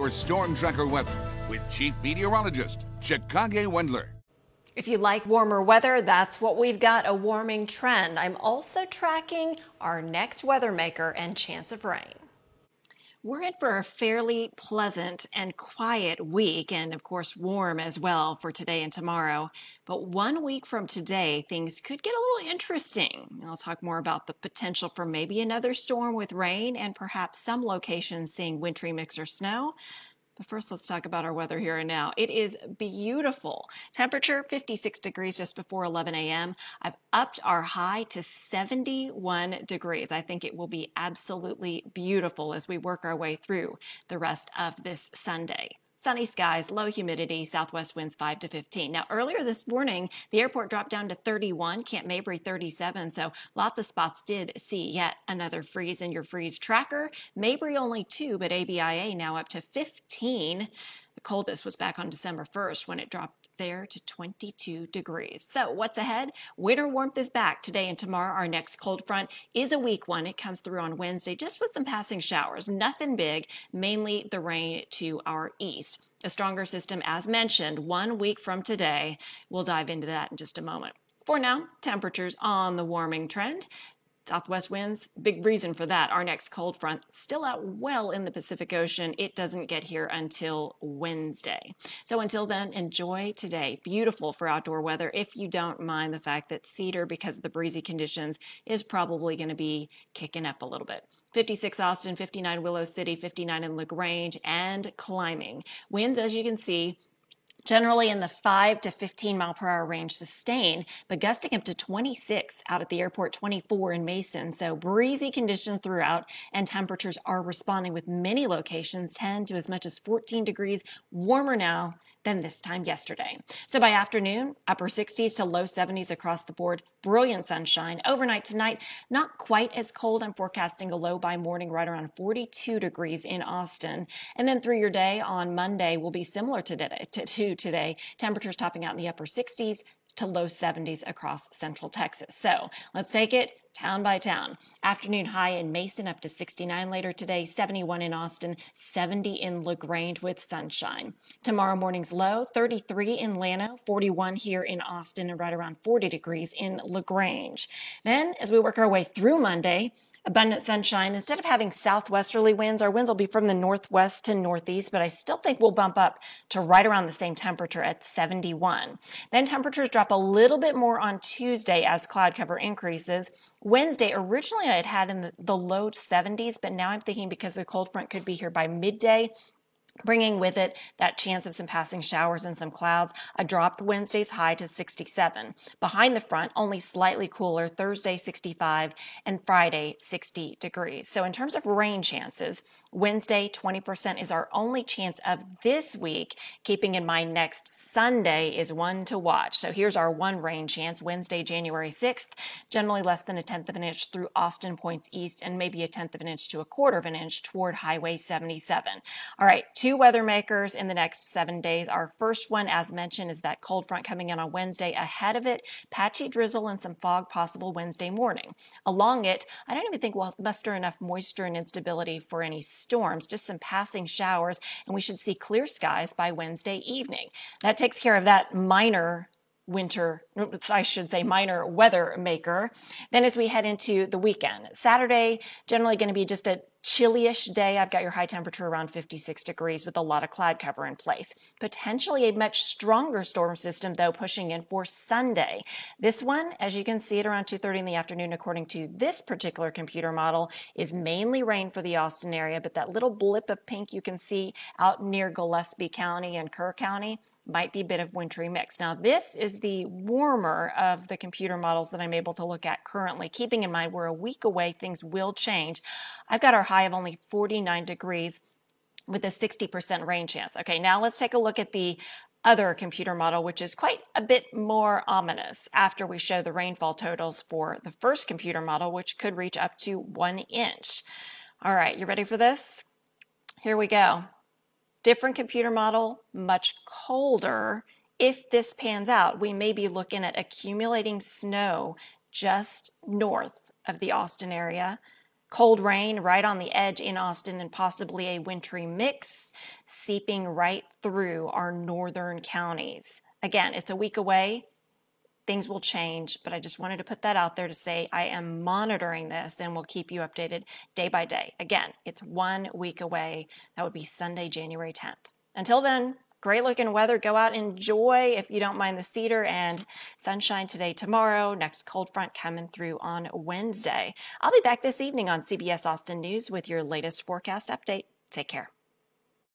Or storm tracker weather with Chief Meteorologist Chicago Wendler. If you like warmer weather, that's what we've got a warming trend. I'm also tracking our next weather maker and chance of rain. We're in for a fairly pleasant and quiet week, and of course, warm as well for today and tomorrow. But one week from today, things could get a little interesting. I'll talk more about the potential for maybe another storm with rain and perhaps some locations seeing wintry mix or snow. But first, let's talk about our weather here and now. It is beautiful. Temperature 56 degrees just before 11 a.m. I've upped our high to 71 degrees. I think it will be absolutely beautiful as we work our way through the rest of this Sunday sunny skies, low humidity, southwest winds 5 to 15. Now, earlier this morning, the airport dropped down to 31, Camp Mabry 37. So lots of spots did see yet another freeze in your freeze tracker. Mabry only two, but ABIA now up to 15. The coldest was back on December 1st when it dropped there to 22 degrees. So, what's ahead? Winter warmth is back today and tomorrow. Our next cold front is a weak one. It comes through on Wednesday just with some passing showers, nothing big, mainly the rain to our east. A stronger system, as mentioned, one week from today. We'll dive into that in just a moment. For now, temperatures on the warming trend. Southwest winds, big reason for that. Our next cold front still out well in the Pacific Ocean. It doesn't get here until Wednesday. So until then, enjoy today. Beautiful for outdoor weather if you don't mind the fact that cedar, because of the breezy conditions, is probably going to be kicking up a little bit. 56 Austin, 59 Willow City, 59 in LaGrange, and climbing. Winds, as you can see, generally in the 5 to 15 mile per hour range sustained, but gusting up to 26 out at the airport, 24 in Mason. So breezy conditions throughout, and temperatures are responding with many locations 10 to as much as 14 degrees warmer now than this time yesterday. So by afternoon, upper 60s to low 70s across the board, brilliant sunshine. Overnight tonight, not quite as cold. I'm forecasting a low by morning right around 42 degrees in Austin. And then through your day on Monday will be similar to today, to today. Temperatures topping out in the upper 60s to low 70s across central Texas. So let's take it town by town. Afternoon high in Mason up to 69 later today, 71 in Austin, 70 in LaGrange with sunshine. Tomorrow morning's low, 33 in Lano, 41 here in Austin, and right around 40 degrees in LaGrange. Then, as we work our way through Monday, abundant sunshine. Instead of having southwesterly winds, our winds will be from the northwest to northeast, but I still think we'll bump up to right around the same temperature at 71. Then temperatures drop a little bit more on Tuesday as cloud cover increases. Wednesday, originally I had had in the, the low 70s, but now I'm thinking because the cold front could be here by midday, bringing with it that chance of some passing showers and some clouds. A dropped Wednesday's high to 67. Behind the front, only slightly cooler Thursday 65 and Friday 60 degrees. So in terms of rain chances, Wednesday 20% is our only chance of this week, keeping in mind next Sunday is one to watch. So here's our one rain chance Wednesday, January 6th, generally less than a tenth of an inch through Austin points east and maybe a tenth of an inch to a quarter of an inch toward Highway 77. All right, two weather makers in the next seven days. Our first one, as mentioned, is that cold front coming in on Wednesday. Ahead of it, patchy drizzle and some fog possible Wednesday morning. Along it, I don't even think we'll muster enough moisture and instability for any storms, just some passing showers, and we should see clear skies by Wednesday evening. That takes care of that minor winter, I should say minor weather maker. Then as we head into the weekend, Saturday, generally going to be just a chilly-ish day. I've got your high temperature around 56 degrees with a lot of cloud cover in place. Potentially a much stronger storm system though pushing in for Sunday. This one, as you can see at around 2.30 in the afternoon, according to this particular computer model, is mainly rain for the Austin area, but that little blip of pink you can see out near Gillespie County and Kerr County, might be a bit of wintry mix. Now, this is the warmer of the computer models that I'm able to look at currently. Keeping in mind we're a week away, things will change. I've got our high of only 49 degrees with a 60% rain chance. Okay, now let's take a look at the other computer model, which is quite a bit more ominous after we show the rainfall totals for the first computer model, which could reach up to one inch. All right, you ready for this? Here we go different computer model, much colder. If this pans out, we may be looking at accumulating snow just north of the Austin area. Cold rain right on the edge in Austin and possibly a wintry mix seeping right through our northern counties. Again, it's a week away things will change, but I just wanted to put that out there to say I am monitoring this and we'll keep you updated day by day. Again, it's one week away. That would be Sunday, January 10th. Until then, great looking weather. Go out, enjoy if you don't mind the cedar and sunshine today, tomorrow. Next cold front coming through on Wednesday. I'll be back this evening on CBS Austin News with your latest forecast update. Take care.